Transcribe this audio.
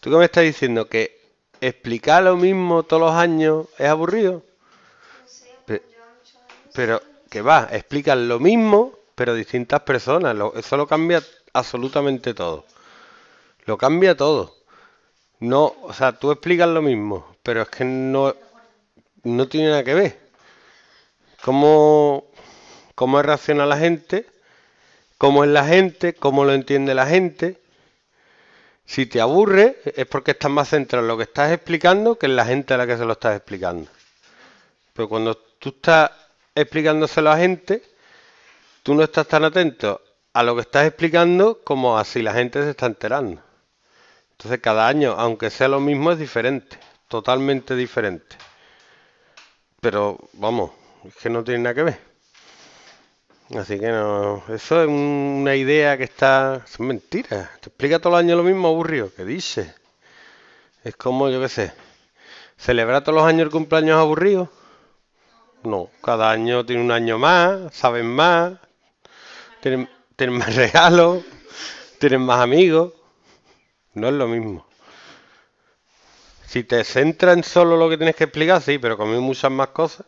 ¿Tú qué me estás diciendo? ¿Que explicar lo mismo todos los años es aburrido? Pero, que va, explican lo mismo, pero distintas personas. eso lo cambia absolutamente todo. Lo cambia todo. No, o sea, tú explicas lo mismo, pero es que no, no tiene nada que ver. ¿Cómo, cómo reacciona la gente? ¿Cómo es la gente? ¿Cómo lo entiende la gente? Si te aburre es porque estás más centrado en lo que estás explicando que en la gente a la que se lo estás explicando. Pero cuando tú estás explicándoselo a la gente, tú no estás tan atento a lo que estás explicando como a si la gente se está enterando. Entonces cada año, aunque sea lo mismo, es diferente, totalmente diferente. Pero vamos, es que no tiene nada que ver. Así que no, eso es una idea que está... Son mentiras. Te explica todos los años lo mismo, aburrido. ¿Qué dice? Es como, yo qué sé, celebrar todos los años el cumpleaños aburrido. No, cada año tiene un año más, saben más, tienen, más regalos, tienen más amigos. No es lo mismo. Si te centras en solo lo que tienes que explicar, sí, pero con muchas más cosas.